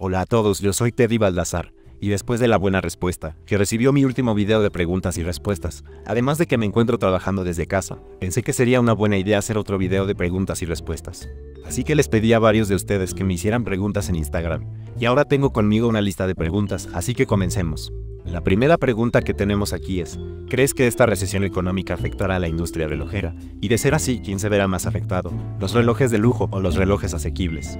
Hola a todos, yo soy Teddy Baldassar, y después de la buena respuesta, que recibió mi último video de preguntas y respuestas, además de que me encuentro trabajando desde casa, pensé que sería una buena idea hacer otro video de preguntas y respuestas. Así que les pedí a varios de ustedes que me hicieran preguntas en Instagram, y ahora tengo conmigo una lista de preguntas, así que comencemos. La primera pregunta que tenemos aquí es, ¿crees que esta recesión económica afectará a la industria relojera? Y de ser así, ¿quién se verá más afectado? ¿Los relojes de lujo o los relojes asequibles?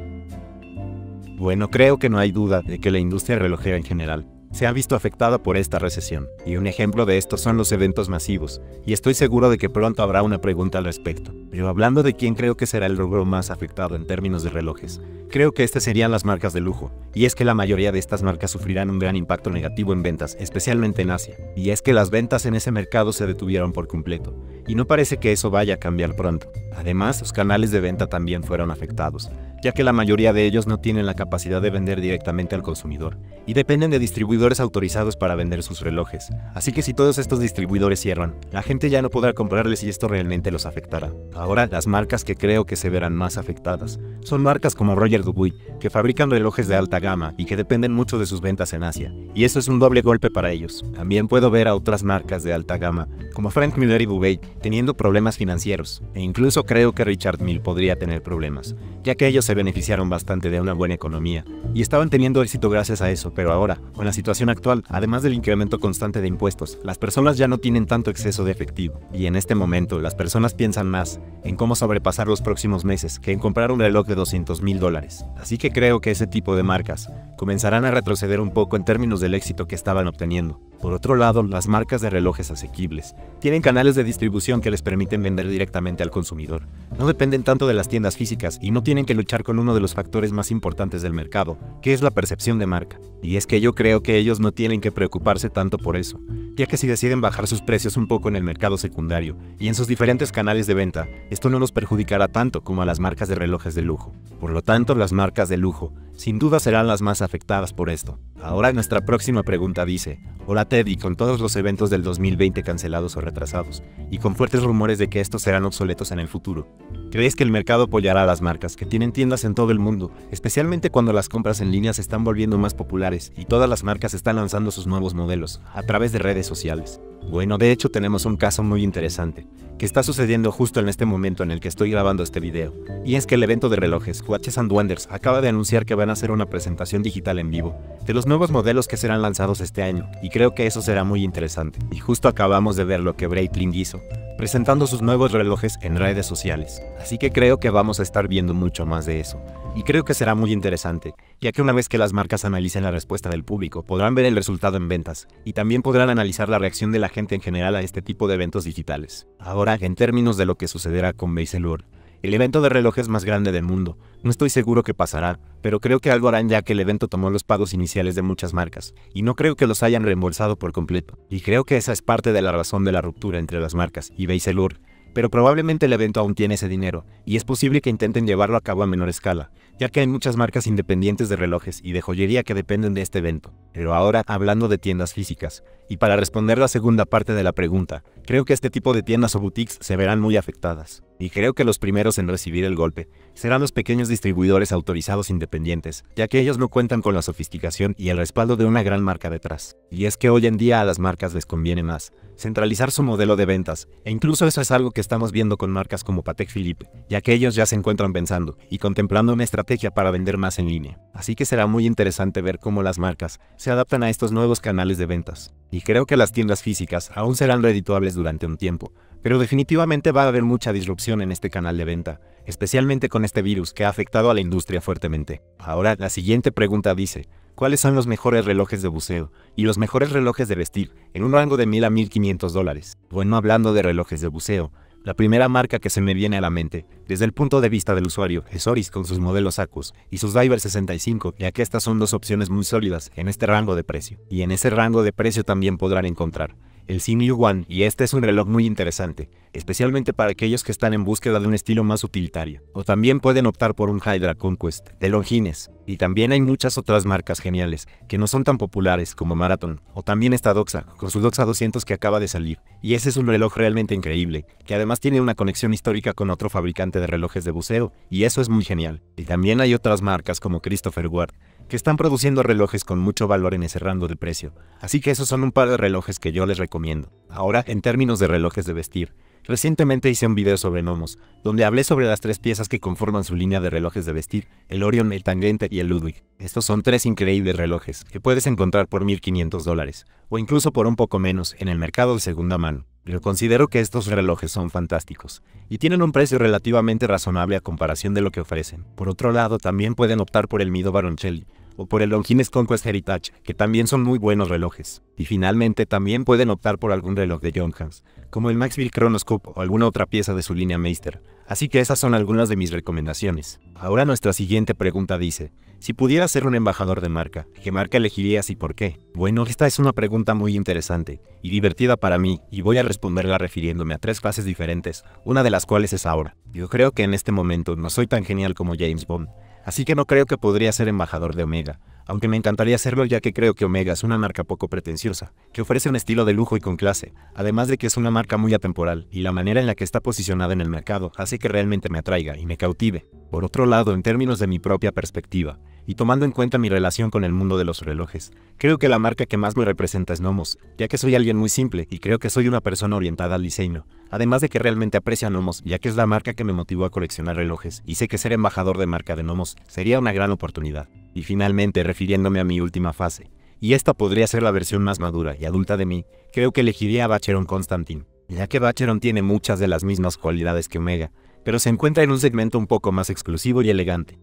Bueno, creo que no hay duda de que la industria relojera en general se ha visto afectada por esta recesión, y un ejemplo de esto son los eventos masivos, y estoy seguro de que pronto habrá una pregunta al respecto. Pero hablando de quién creo que será el rubro más afectado en términos de relojes, creo que estas serían las marcas de lujo, y es que la mayoría de estas marcas sufrirán un gran impacto negativo en ventas, especialmente en Asia, y es que las ventas en ese mercado se detuvieron por completo, y no parece que eso vaya a cambiar pronto. Además, los canales de venta también fueron afectados, ya que la mayoría de ellos no tienen la capacidad de vender directamente al consumidor y dependen de distribuidores autorizados para vender sus relojes. Así que si todos estos distribuidores cierran, la gente ya no podrá comprarles y esto realmente los afectará. Ahora, las marcas que creo que se verán más afectadas son marcas como Roger Dubuis, que fabrican relojes de alta gama y que dependen mucho de sus ventas en Asia, y eso es un doble golpe para ellos. También puedo ver a otras marcas de alta gama, como Frank Miller y Dubuis, teniendo problemas financieros, e incluso creo que Richard Mill podría tener problemas, ya que ellos se se beneficiaron bastante de una buena economía y estaban teniendo éxito gracias a eso, pero ahora, con la situación actual, además del incremento constante de impuestos, las personas ya no tienen tanto exceso de efectivo y en este momento las personas piensan más en cómo sobrepasar los próximos meses que en comprar un reloj de 200 mil dólares. Así que creo que ese tipo de marcas comenzarán a retroceder un poco en términos del éxito que estaban obteniendo. Por otro lado, las marcas de relojes asequibles tienen canales de distribución que les permiten vender directamente al consumidor. No dependen tanto de las tiendas físicas y no tienen que luchar con uno de los factores más importantes del mercado, que es la percepción de marca. Y es que yo creo que ellos no tienen que preocuparse tanto por eso, ya que si deciden bajar sus precios un poco en el mercado secundario y en sus diferentes canales de venta, esto no los perjudicará tanto como a las marcas de relojes de lujo. Por lo tanto, las marcas de lujo sin duda serán las más afectadas por esto. Ahora nuestra próxima pregunta dice, hola Teddy, con todos los eventos del 2020 cancelados o retrasados, y con fuertes rumores de que estos serán obsoletos en el futuro, ¿Crees que el mercado apoyará a las marcas que tienen tiendas en todo el mundo, especialmente cuando las compras en línea se están volviendo más populares y todas las marcas están lanzando sus nuevos modelos a través de redes sociales? Bueno, de hecho tenemos un caso muy interesante, que está sucediendo justo en este momento en el que estoy grabando este video, y es que el evento de relojes Watches and Wonders acaba de anunciar que van a hacer una presentación digital en vivo de los nuevos modelos que serán lanzados este año, y creo que eso será muy interesante. Y justo acabamos de ver lo que Breitling hizo, presentando sus nuevos relojes en redes sociales, así que creo que vamos a estar viendo mucho más de eso. Y creo que será muy interesante, ya que una vez que las marcas analicen la respuesta del público, podrán ver el resultado en ventas, y también podrán analizar la reacción de la gente en general a este tipo de eventos digitales. Ahora, en términos de lo que sucederá con Baiselur, el evento de relojes más grande del mundo. No estoy seguro que pasará, pero creo que algo harán ya que el evento tomó los pagos iniciales de muchas marcas, y no creo que los hayan reembolsado por completo. Y creo que esa es parte de la razón de la ruptura entre las marcas y Baiselur, pero probablemente el evento aún tiene ese dinero, y es posible que intenten llevarlo a cabo a menor escala, ya que hay muchas marcas independientes de relojes y de joyería que dependen de este evento. Pero ahora, hablando de tiendas físicas, y para responder la segunda parte de la pregunta, creo que este tipo de tiendas o boutiques se verán muy afectadas, y creo que los primeros en recibir el golpe serán los pequeños distribuidores autorizados independientes, ya que ellos no cuentan con la sofisticación y el respaldo de una gran marca detrás. Y es que hoy en día a las marcas les conviene más centralizar su modelo de ventas. E incluso eso es algo que estamos viendo con marcas como Patek Philippe, ya que ellos ya se encuentran pensando y contemplando una estrategia para vender más en línea. Así que será muy interesante ver cómo las marcas se adaptan a estos nuevos canales de ventas. Y creo que las tiendas físicas aún serán redituables durante un tiempo, pero definitivamente va a haber mucha disrupción en este canal de venta, especialmente con este virus que ha afectado a la industria fuertemente. Ahora, la siguiente pregunta dice, cuáles son los mejores relojes de buceo y los mejores relojes de vestir en un rango de 1000 a 1500 dólares. Bueno, hablando de relojes de buceo, la primera marca que se me viene a la mente desde el punto de vista del usuario es Oris con sus modelos Acus y sus Diver 65, ya que estas son dos opciones muy sólidas en este rango de precio. Y en ese rango de precio también podrán encontrar el U One, y este es un reloj muy interesante, especialmente para aquellos que están en búsqueda de un estilo más utilitario, o también pueden optar por un Hydra Conquest de Longines, y también hay muchas otras marcas geniales, que no son tan populares como Marathon, o también esta Doxa, con su Doxa 200 que acaba de salir, y ese es un reloj realmente increíble, que además tiene una conexión histórica con otro fabricante de relojes de buceo, y eso es muy genial, y también hay otras marcas como Christopher Ward, que están produciendo relojes con mucho valor en ese rango de precio. Así que esos son un par de relojes que yo les recomiendo. Ahora, en términos de relojes de vestir, recientemente hice un video sobre Nomos, donde hablé sobre las tres piezas que conforman su línea de relojes de vestir, el Orion, el Tangente y el Ludwig. Estos son tres increíbles relojes que puedes encontrar por 1500 dólares, o incluso por un poco menos, en el mercado de segunda mano. Pero considero que estos relojes son fantásticos y tienen un precio relativamente razonable a comparación de lo que ofrecen. Por otro lado, también pueden optar por el Mido Baroncelli, o por el Longines Conquest Heritage, que también son muy buenos relojes. Y finalmente también pueden optar por algún reloj de Hans como el Maxville Chronoscope o alguna otra pieza de su línea Meister. Así que esas son algunas de mis recomendaciones. Ahora nuestra siguiente pregunta dice, si pudieras ser un embajador de marca, ¿qué marca elegirías y por qué? Bueno, esta es una pregunta muy interesante y divertida para mí y voy a responderla refiriéndome a tres clases diferentes, una de las cuales es ahora. Yo creo que en este momento no soy tan genial como James Bond, Así que no creo que podría ser embajador de Omega, aunque me encantaría serlo ya que creo que Omega es una marca poco pretenciosa, que ofrece un estilo de lujo y con clase, además de que es una marca muy atemporal, y la manera en la que está posicionada en el mercado hace que realmente me atraiga y me cautive. Por otro lado, en términos de mi propia perspectiva, y tomando en cuenta mi relación con el mundo de los relojes, creo que la marca que más me representa es Nomos, ya que soy alguien muy simple y creo que soy una persona orientada al diseño, además de que realmente aprecio a Nomos, ya que es la marca que me motivó a coleccionar relojes y sé que ser embajador de marca de Nomos sería una gran oportunidad. Y finalmente, refiriéndome a mi última fase, y esta podría ser la versión más madura y adulta de mí, creo que elegiría a Bacheron Constantin, ya que Bacheron tiene muchas de las mismas cualidades que Omega, pero se encuentra en un segmento un poco más exclusivo y elegante.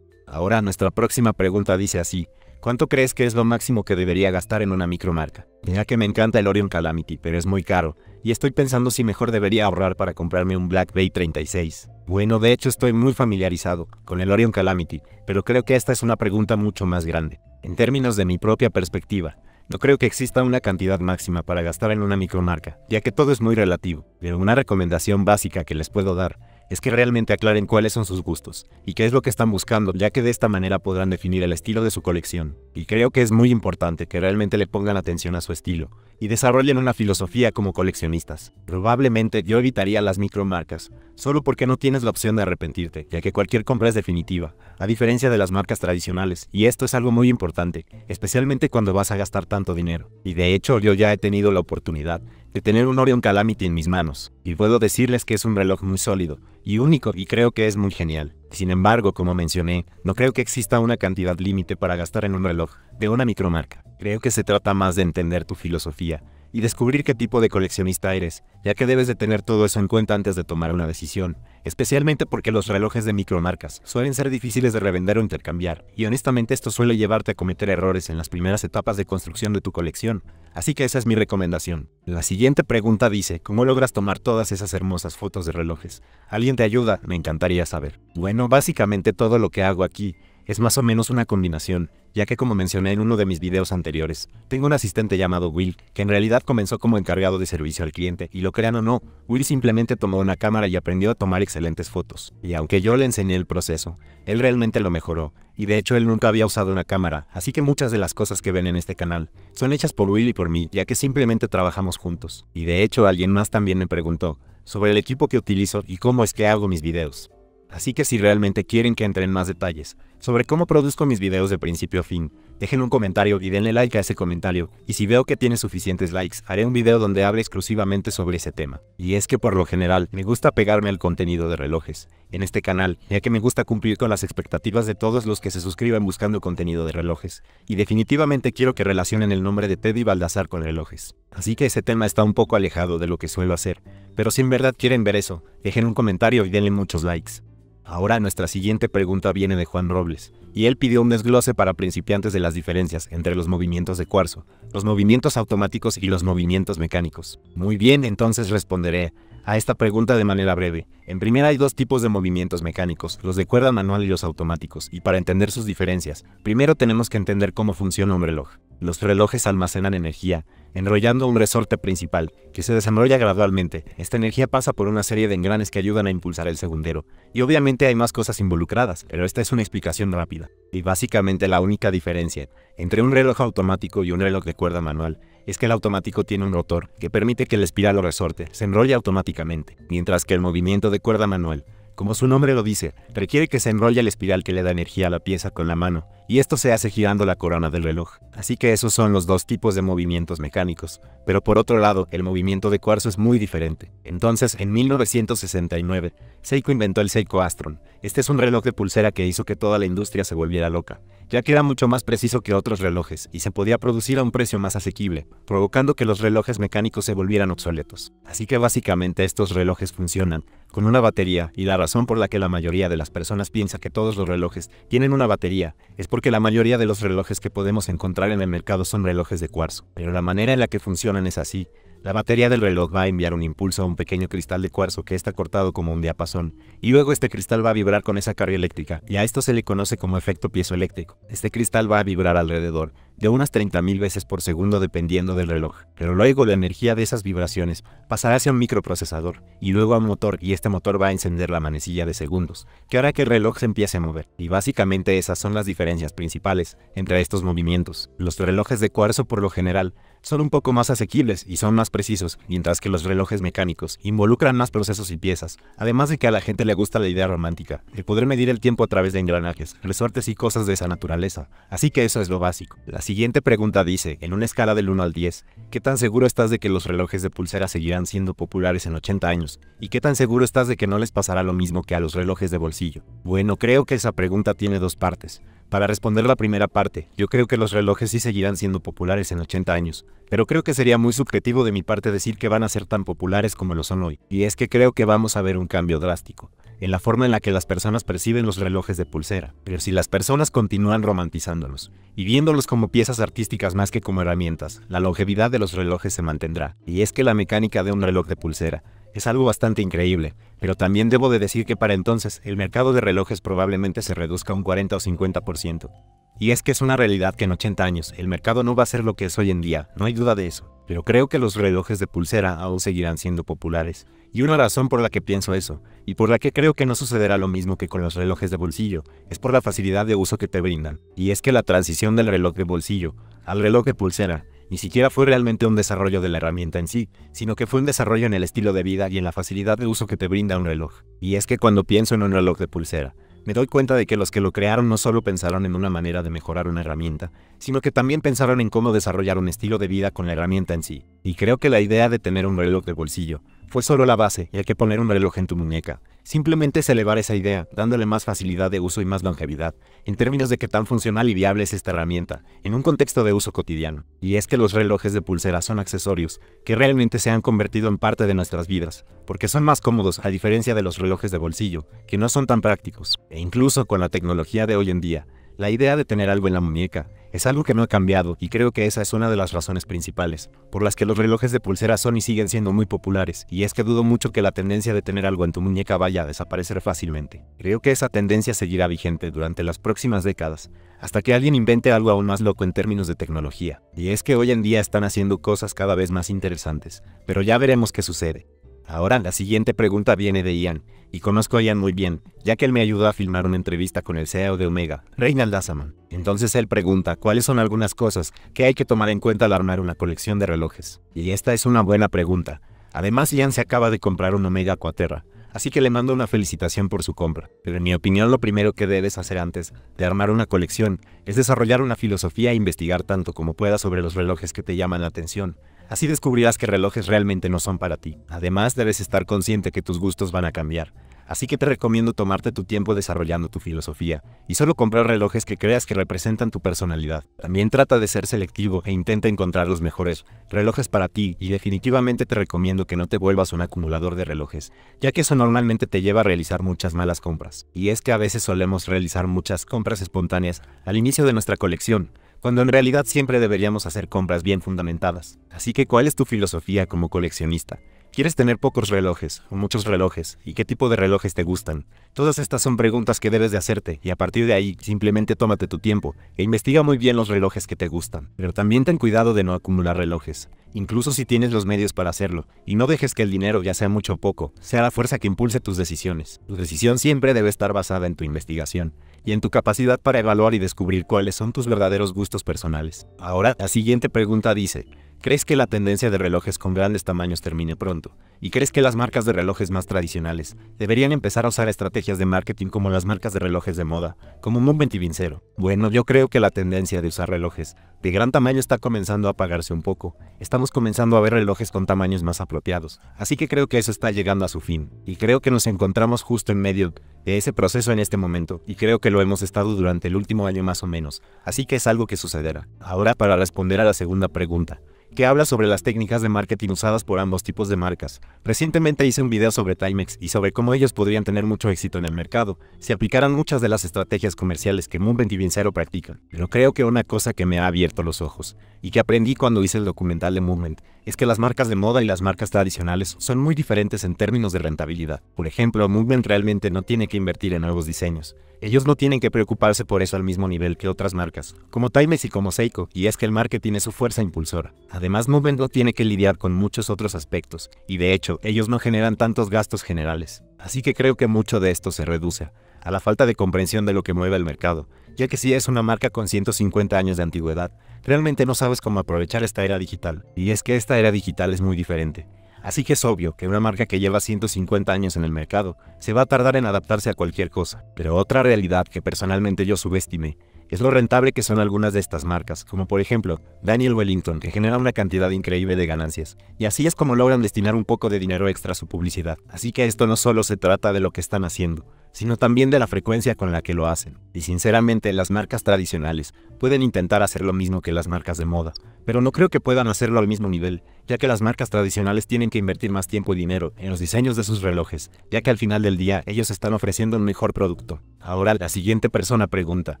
Ahora nuestra próxima pregunta dice así. ¿Cuánto crees que es lo máximo que debería gastar en una micromarca? Mira que me encanta el Orion Calamity, pero es muy caro, y estoy pensando si mejor debería ahorrar para comprarme un Black Bay 36. Bueno, de hecho estoy muy familiarizado con el Orion Calamity, pero creo que esta es una pregunta mucho más grande. En términos de mi propia perspectiva, no creo que exista una cantidad máxima para gastar en una micromarca, ya que todo es muy relativo, pero una recomendación básica que les puedo dar es que realmente aclaren cuáles son sus gustos y qué es lo que están buscando, ya que de esta manera podrán definir el estilo de su colección. Y creo que es muy importante que realmente le pongan atención a su estilo y desarrollen una filosofía como coleccionistas. Probablemente yo evitaría las micromarcas, solo porque no tienes la opción de arrepentirte, ya que cualquier compra es definitiva, a diferencia de las marcas tradicionales, y esto es algo muy importante, especialmente cuando vas a gastar tanto dinero. Y de hecho yo ya he tenido la oportunidad de tener un Orion Calamity en mis manos, y puedo decirles que es un reloj muy sólido y único y creo que es muy genial. Sin embargo, como mencioné, no creo que exista una cantidad límite para gastar en un reloj de una micromarca. Creo que se trata más de entender tu filosofía y descubrir qué tipo de coleccionista eres, ya que debes de tener todo eso en cuenta antes de tomar una decisión, especialmente porque los relojes de micromarcas suelen ser difíciles de revender o intercambiar, y honestamente esto suele llevarte a cometer errores en las primeras etapas de construcción de tu colección, así que esa es mi recomendación. La siguiente pregunta dice, ¿cómo logras tomar todas esas hermosas fotos de relojes? ¿Alguien te ayuda? Me encantaría saber. Bueno, básicamente todo lo que hago aquí es más o menos una combinación, ya que como mencioné en uno de mis videos anteriores, tengo un asistente llamado Will, que en realidad comenzó como encargado de servicio al cliente, y lo crean o no, Will simplemente tomó una cámara y aprendió a tomar excelentes fotos. Y aunque yo le enseñé el proceso, él realmente lo mejoró, y de hecho él nunca había usado una cámara, así que muchas de las cosas que ven en este canal son hechas por Will y por mí, ya que simplemente trabajamos juntos. Y de hecho alguien más también me preguntó sobre el equipo que utilizo y cómo es que hago mis videos. Así que si realmente quieren que entre en más detalles sobre cómo produzco mis videos de principio a fin, dejen un comentario y denle like a ese comentario, y si veo que tiene suficientes likes, haré un video donde hable exclusivamente sobre ese tema. Y es que por lo general me gusta pegarme al contenido de relojes en este canal, ya que me gusta cumplir con las expectativas de todos los que se suscriban buscando contenido de relojes, y definitivamente quiero que relacionen el nombre de Teddy Baldassar con relojes. Así que ese tema está un poco alejado de lo que suelo hacer, pero si en verdad quieren ver eso, dejen un comentario y denle muchos likes. Ahora nuestra siguiente pregunta viene de Juan Robles, y él pidió un desglose para principiantes de las diferencias entre los movimientos de cuarzo, los movimientos automáticos y los movimientos mecánicos. Muy bien, entonces responderé a esta pregunta de manera breve. En primera hay dos tipos de movimientos mecánicos, los de cuerda manual y los automáticos, y para entender sus diferencias, primero tenemos que entender cómo funciona un reloj. Los relojes almacenan energía, enrollando un resorte principal, que se desenrolla gradualmente. Esta energía pasa por una serie de engranes que ayudan a impulsar el segundero. Y obviamente hay más cosas involucradas, pero esta es una explicación rápida. Y básicamente la única diferencia entre un reloj automático y un reloj de cuerda manual es que el automático tiene un rotor que permite que el espiral o resorte se enrolle automáticamente, mientras que el movimiento de cuerda manual, como su nombre lo dice, requiere que se enrolle el espiral que le da energía a la pieza con la mano y esto se hace girando la corona del reloj. Así que esos son los dos tipos de movimientos mecánicos. Pero por otro lado, el movimiento de cuarzo es muy diferente. Entonces, en 1969, Seiko inventó el Seiko Astron. Este es un reloj de pulsera que hizo que toda la industria se volviera loca, ya que era mucho más preciso que otros relojes y se podía producir a un precio más asequible, provocando que los relojes mecánicos se volvieran obsoletos. Así que básicamente estos relojes funcionan con una batería y la razón por la que la mayoría de las personas piensa que todos los relojes tienen una batería es porque que la mayoría de los relojes que podemos encontrar en el mercado son relojes de cuarzo, pero la manera en la que funcionan es así. La batería del reloj va a enviar un impulso a un pequeño cristal de cuarzo que está cortado como un diapasón, y luego este cristal va a vibrar con esa carga eléctrica, y a esto se le conoce como efecto piezoeléctrico. Este cristal va a vibrar alrededor, de unas 30.000 veces por segundo dependiendo del reloj. Pero luego la energía de esas vibraciones pasará hacia un microprocesador y luego a un motor y este motor va a encender la manecilla de segundos, que hará que el reloj se empiece a mover. Y básicamente esas son las diferencias principales entre estos movimientos. Los relojes de cuarzo por lo general son un poco más asequibles y son más precisos, mientras que los relojes mecánicos involucran más procesos y piezas, además de que a la gente le gusta la idea romántica, el poder medir el tiempo a través de engranajes, resortes y cosas de esa naturaleza. Así que eso es lo básico siguiente pregunta dice, en una escala del 1 al 10, ¿qué tan seguro estás de que los relojes de pulsera seguirán siendo populares en 80 años? ¿Y qué tan seguro estás de que no les pasará lo mismo que a los relojes de bolsillo? Bueno, creo que esa pregunta tiene dos partes. Para responder la primera parte, yo creo que los relojes sí seguirán siendo populares en 80 años, pero creo que sería muy subjetivo de mi parte decir que van a ser tan populares como lo son hoy, y es que creo que vamos a ver un cambio drástico en la forma en la que las personas perciben los relojes de pulsera, pero si las personas continúan romantizándolos y viéndolos como piezas artísticas más que como herramientas, la longevidad de los relojes se mantendrá. Y es que la mecánica de un reloj de pulsera es algo bastante increíble, pero también debo de decir que para entonces el mercado de relojes probablemente se reduzca un 40 o 50%. Y es que es una realidad que en 80 años el mercado no va a ser lo que es hoy en día, no hay duda de eso. Pero creo que los relojes de pulsera aún seguirán siendo populares, y una razón por la que pienso eso, y por la que creo que no sucederá lo mismo que con los relojes de bolsillo, es por la facilidad de uso que te brindan. Y es que la transición del reloj de bolsillo al reloj de pulsera ni siquiera fue realmente un desarrollo de la herramienta en sí, sino que fue un desarrollo en el estilo de vida y en la facilidad de uso que te brinda un reloj. Y es que cuando pienso en un reloj de pulsera, me doy cuenta de que los que lo crearon no solo pensaron en una manera de mejorar una herramienta, sino que también pensaron en cómo desarrollar un estilo de vida con la herramienta en sí. Y creo que la idea de tener un reloj de bolsillo fue solo la base, y hay que poner un reloj en tu muñeca. Simplemente es elevar esa idea, dándole más facilidad de uso y más longevidad, en términos de qué tan funcional y viable es esta herramienta, en un contexto de uso cotidiano. Y es que los relojes de pulsera son accesorios, que realmente se han convertido en parte de nuestras vidas, porque son más cómodos a diferencia de los relojes de bolsillo, que no son tan prácticos. E incluso con la tecnología de hoy en día, la idea de tener algo en la muñeca, es algo que no ha cambiado y creo que esa es una de las razones principales por las que los relojes de pulsera son y siguen siendo muy populares, y es que dudo mucho que la tendencia de tener algo en tu muñeca vaya a desaparecer fácilmente. Creo que esa tendencia seguirá vigente durante las próximas décadas, hasta que alguien invente algo aún más loco en términos de tecnología. Y es que hoy en día están haciendo cosas cada vez más interesantes, pero ya veremos qué sucede. Ahora la siguiente pregunta viene de Ian, y conozco a Ian muy bien, ya que él me ayudó a filmar una entrevista con el CEO de Omega, Reinald Assaman. Entonces él pregunta cuáles son algunas cosas que hay que tomar en cuenta al armar una colección de relojes. Y esta es una buena pregunta. Además, Ian se acaba de comprar un Omega Aquaterra, así que le mando una felicitación por su compra. Pero en mi opinión lo primero que debes hacer antes de armar una colección es desarrollar una filosofía e investigar tanto como puedas sobre los relojes que te llaman la atención, Así descubrirás que relojes realmente no son para ti. Además, debes estar consciente que tus gustos van a cambiar. Así que te recomiendo tomarte tu tiempo desarrollando tu filosofía y solo comprar relojes que creas que representan tu personalidad. También trata de ser selectivo e intenta encontrar los mejores relojes para ti y definitivamente te recomiendo que no te vuelvas un acumulador de relojes, ya que eso normalmente te lleva a realizar muchas malas compras. Y es que a veces solemos realizar muchas compras espontáneas al inicio de nuestra colección, cuando en realidad siempre deberíamos hacer compras bien fundamentadas. Así que, ¿cuál es tu filosofía como coleccionista? ¿Quieres tener pocos relojes o muchos relojes? ¿Y qué tipo de relojes te gustan? Todas estas son preguntas que debes de hacerte y a partir de ahí simplemente tómate tu tiempo e investiga muy bien los relojes que te gustan. Pero también ten cuidado de no acumular relojes, incluso si tienes los medios para hacerlo, y no dejes que el dinero, ya sea mucho o poco, sea la fuerza que impulse tus decisiones. Tu decisión siempre debe estar basada en tu investigación y en tu capacidad para evaluar y descubrir cuáles son tus verdaderos gustos personales. Ahora, la siguiente pregunta dice, ¿crees que la tendencia de relojes con grandes tamaños termine pronto? ¿Y crees que las marcas de relojes más tradicionales deberían empezar a usar estrategias de marketing como las marcas de relojes de moda, como Moment y Bueno, yo creo que la tendencia de usar relojes de gran tamaño está comenzando a apagarse un poco. Estamos comenzando a ver relojes con tamaños más apropiados, así que creo que eso está llegando a su fin, y creo que nos encontramos justo en medio de ese proceso en este momento, y creo que lo hemos estado durante el último año más o menos, así que es algo que sucederá. Ahora para responder a la segunda pregunta, que habla sobre las técnicas de marketing usadas por ambos tipos de marcas. Recientemente hice un video sobre Timex y sobre cómo ellos podrían tener mucho éxito en el mercado si aplicaran muchas de las estrategias comerciales que Movement y Vincero practican. Pero creo que una cosa que me ha abierto los ojos y que aprendí cuando hice el documental de Movement es que las marcas de moda y las marcas tradicionales son muy diferentes en términos de rentabilidad. Por ejemplo, Movement realmente no tiene que invertir en nuevos diseños, ellos no tienen que preocuparse por eso al mismo nivel que otras marcas, como Times y como Seiko, y es que el marketing tiene su fuerza impulsora. Además, Movement no tiene que lidiar con muchos otros aspectos, y de hecho, ellos no generan tantos gastos generales. Así que creo que mucho de esto se reduce a la falta de comprensión de lo que mueve el mercado, ya que si es una marca con 150 años de antigüedad, realmente no sabes cómo aprovechar esta era digital, y es que esta era digital es muy diferente. Así que es obvio que una marca que lleva 150 años en el mercado se va a tardar en adaptarse a cualquier cosa. Pero otra realidad que personalmente yo subestimé es lo rentable que son algunas de estas marcas, como por ejemplo Daniel Wellington, que genera una cantidad increíble de ganancias. Y así es como logran destinar un poco de dinero extra a su publicidad. Así que esto no solo se trata de lo que están haciendo, sino también de la frecuencia con la que lo hacen. Y sinceramente, las marcas tradicionales pueden intentar hacer lo mismo que las marcas de moda, pero no creo que puedan hacerlo al mismo nivel, ya que las marcas tradicionales tienen que invertir más tiempo y dinero en los diseños de sus relojes, ya que al final del día ellos están ofreciendo un mejor producto. Ahora la siguiente persona pregunta,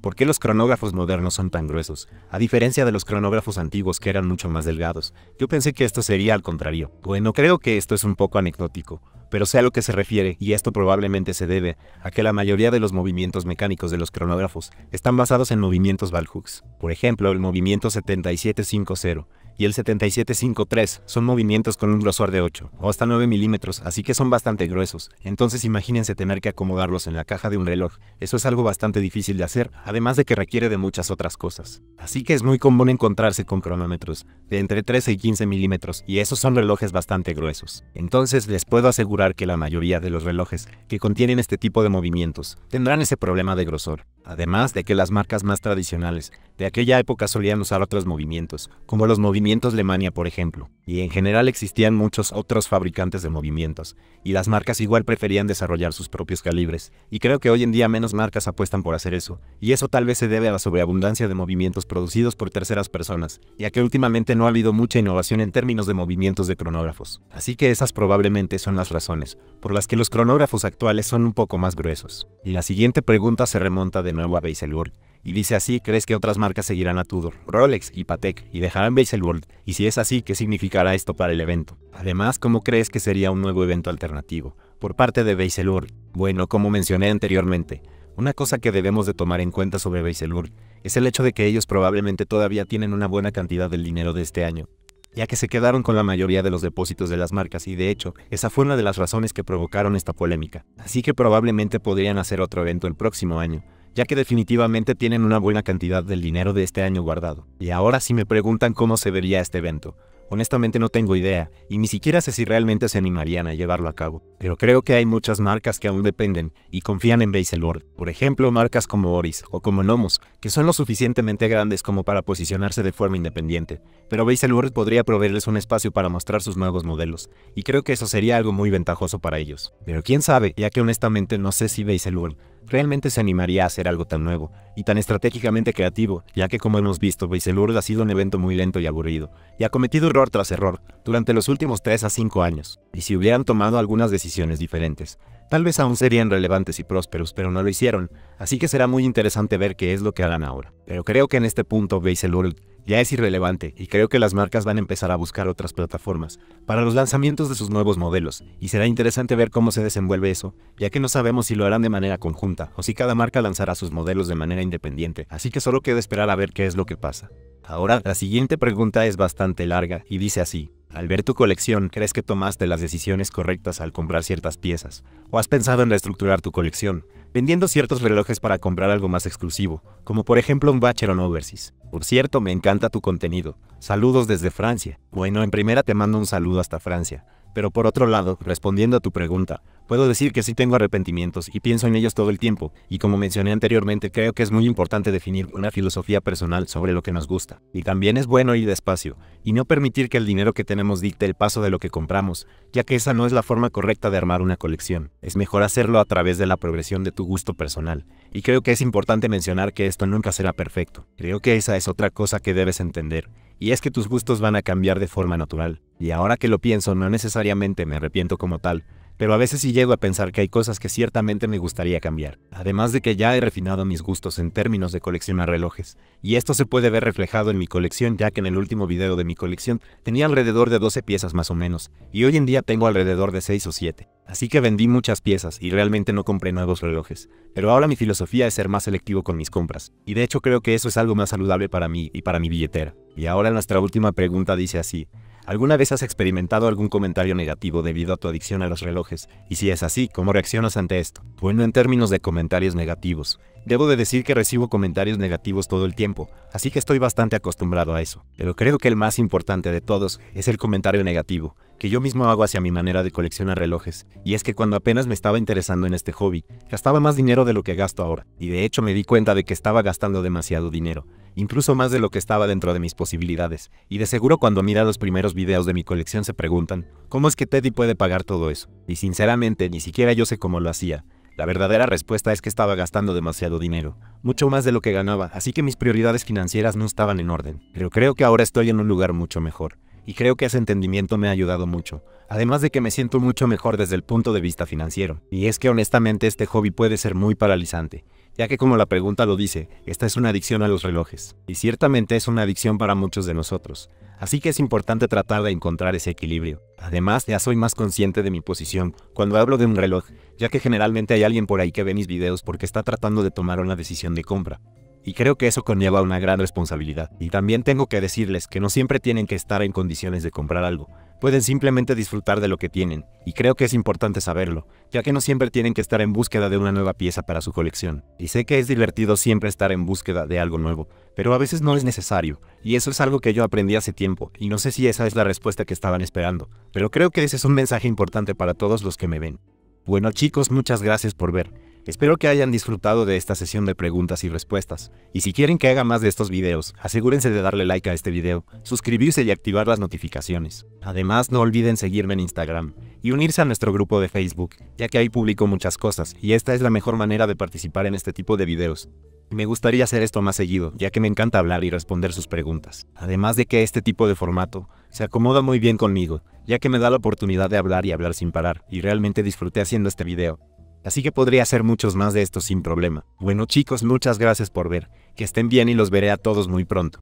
¿Por qué los cronógrafos modernos son tan gruesos? A diferencia de los cronógrafos antiguos que eran mucho más delgados. Yo pensé que esto sería al contrario. Bueno, creo que esto es un poco anecdótico pero sé a lo que se refiere, y esto probablemente se debe a que la mayoría de los movimientos mecánicos de los cronógrafos están basados en movimientos Valhux, Por ejemplo, el movimiento 7750 y el 77.53 son movimientos con un grosor de 8 o hasta 9 milímetros, así que son bastante gruesos. Entonces imagínense tener que acomodarlos en la caja de un reloj. Eso es algo bastante difícil de hacer, además de que requiere de muchas otras cosas. Así que es muy común encontrarse con cronómetros de entre 13 y 15 milímetros y esos son relojes bastante gruesos. Entonces les puedo asegurar que la mayoría de los relojes que contienen este tipo de movimientos tendrán ese problema de grosor. Además de que las marcas más tradicionales de aquella época solían usar otros movimientos, como los movimientos movimientos Lemania, por ejemplo, y en general existían muchos otros fabricantes de movimientos, y las marcas igual preferían desarrollar sus propios calibres, y creo que hoy en día menos marcas apuestan por hacer eso, y eso tal vez se debe a la sobreabundancia de movimientos producidos por terceras personas, ya que últimamente no ha habido mucha innovación en términos de movimientos de cronógrafos, así que esas probablemente son las razones por las que los cronógrafos actuales son un poco más gruesos. Y la siguiente pregunta se remonta de nuevo a Beiselburg y dice así, ¿crees que otras marcas seguirán a Tudor, Rolex y Patek y dejarán Baselworld? Y si es así, ¿qué significará esto para el evento? Además, ¿cómo crees que sería un nuevo evento alternativo por parte de Baselworld? Bueno, como mencioné anteriormente, una cosa que debemos de tomar en cuenta sobre Baselworld es el hecho de que ellos probablemente todavía tienen una buena cantidad del dinero de este año, ya que se quedaron con la mayoría de los depósitos de las marcas y de hecho, esa fue una de las razones que provocaron esta polémica. Así que probablemente podrían hacer otro evento el próximo año, ya que definitivamente tienen una buena cantidad del dinero de este año guardado. Y ahora si me preguntan cómo se vería este evento, honestamente no tengo idea, y ni siquiera sé si realmente se animarían a llevarlo a cabo. Pero creo que hay muchas marcas que aún dependen y confían en world por ejemplo marcas como Oris o como nomos que son lo suficientemente grandes como para posicionarse de forma independiente, pero world podría proveerles un espacio para mostrar sus nuevos modelos, y creo que eso sería algo muy ventajoso para ellos. Pero quién sabe, ya que honestamente no sé si Baselord realmente se animaría a hacer algo tan nuevo y tan estratégicamente creativo, ya que como hemos visto, World ha sido un evento muy lento y aburrido, y ha cometido error tras error durante los últimos 3 a 5 años, y si hubieran tomado algunas decisiones diferentes, tal vez aún serían relevantes y prósperos, pero no lo hicieron, así que será muy interesante ver qué es lo que harán ahora. Pero creo que en este punto World, ya es irrelevante y creo que las marcas van a empezar a buscar otras plataformas para los lanzamientos de sus nuevos modelos y será interesante ver cómo se desenvuelve eso, ya que no sabemos si lo harán de manera conjunta o si cada marca lanzará sus modelos de manera independiente, así que solo queda esperar a ver qué es lo que pasa. Ahora, la siguiente pregunta es bastante larga y dice así. Al ver tu colección, ¿crees que tomaste las decisiones correctas al comprar ciertas piezas? ¿O has pensado en reestructurar tu colección, vendiendo ciertos relojes para comprar algo más exclusivo, como por ejemplo un on Overseas? Por cierto, me encanta tu contenido. Saludos desde Francia. Bueno, en primera te mando un saludo hasta Francia. Pero por otro lado, respondiendo a tu pregunta, Puedo decir que sí tengo arrepentimientos y pienso en ellos todo el tiempo, y como mencioné anteriormente creo que es muy importante definir una filosofía personal sobre lo que nos gusta. Y también es bueno ir despacio, y no permitir que el dinero que tenemos dicte el paso de lo que compramos, ya que esa no es la forma correcta de armar una colección. Es mejor hacerlo a través de la progresión de tu gusto personal. Y creo que es importante mencionar que esto nunca será perfecto. Creo que esa es otra cosa que debes entender, y es que tus gustos van a cambiar de forma natural. Y ahora que lo pienso no necesariamente me arrepiento como tal, pero a veces sí llego a pensar que hay cosas que ciertamente me gustaría cambiar, además de que ya he refinado mis gustos en términos de coleccionar relojes, y esto se puede ver reflejado en mi colección ya que en el último video de mi colección tenía alrededor de 12 piezas más o menos, y hoy en día tengo alrededor de 6 o 7. Así que vendí muchas piezas y realmente no compré nuevos relojes, pero ahora mi filosofía es ser más selectivo con mis compras, y de hecho creo que eso es algo más saludable para mí y para mi billetera. Y ahora nuestra última pregunta dice así, ¿Alguna vez has experimentado algún comentario negativo debido a tu adicción a los relojes? Y si es así, ¿cómo reaccionas ante esto? Bueno, en términos de comentarios negativos, debo de decir que recibo comentarios negativos todo el tiempo, así que estoy bastante acostumbrado a eso. Pero creo que el más importante de todos es el comentario negativo, que yo mismo hago hacia mi manera de coleccionar relojes, y es que cuando apenas me estaba interesando en este hobby, gastaba más dinero de lo que gasto ahora, y de hecho me di cuenta de que estaba gastando demasiado dinero, incluso más de lo que estaba dentro de mis posibilidades, y de seguro cuando mira los primeros videos de mi colección se preguntan, ¿cómo es que Teddy puede pagar todo eso? Y sinceramente ni siquiera yo sé cómo lo hacía, la verdadera respuesta es que estaba gastando demasiado dinero, mucho más de lo que ganaba, así que mis prioridades financieras no estaban en orden, pero creo que ahora estoy en un lugar mucho mejor y creo que ese entendimiento me ha ayudado mucho, además de que me siento mucho mejor desde el punto de vista financiero. Y es que honestamente este hobby puede ser muy paralizante, ya que como la pregunta lo dice, esta es una adicción a los relojes, y ciertamente es una adicción para muchos de nosotros, así que es importante tratar de encontrar ese equilibrio. Además, ya soy más consciente de mi posición cuando hablo de un reloj, ya que generalmente hay alguien por ahí que ve mis videos porque está tratando de tomar una decisión de compra. Y creo que eso conlleva una gran responsabilidad. Y también tengo que decirles que no siempre tienen que estar en condiciones de comprar algo. Pueden simplemente disfrutar de lo que tienen. Y creo que es importante saberlo, ya que no siempre tienen que estar en búsqueda de una nueva pieza para su colección. Y sé que es divertido siempre estar en búsqueda de algo nuevo, pero a veces no es necesario. Y eso es algo que yo aprendí hace tiempo, y no sé si esa es la respuesta que estaban esperando. Pero creo que ese es un mensaje importante para todos los que me ven. Bueno chicos, muchas gracias por ver. Espero que hayan disfrutado de esta sesión de preguntas y respuestas. Y si quieren que haga más de estos videos, asegúrense de darle like a este video, suscribirse y activar las notificaciones. Además, no olviden seguirme en Instagram y unirse a nuestro grupo de Facebook, ya que ahí publico muchas cosas y esta es la mejor manera de participar en este tipo de videos. Me gustaría hacer esto más seguido, ya que me encanta hablar y responder sus preguntas. Además de que este tipo de formato se acomoda muy bien conmigo, ya que me da la oportunidad de hablar y hablar sin parar, y realmente disfruté haciendo este video. Así que podría hacer muchos más de estos sin problema. Bueno chicos, muchas gracias por ver, que estén bien y los veré a todos muy pronto.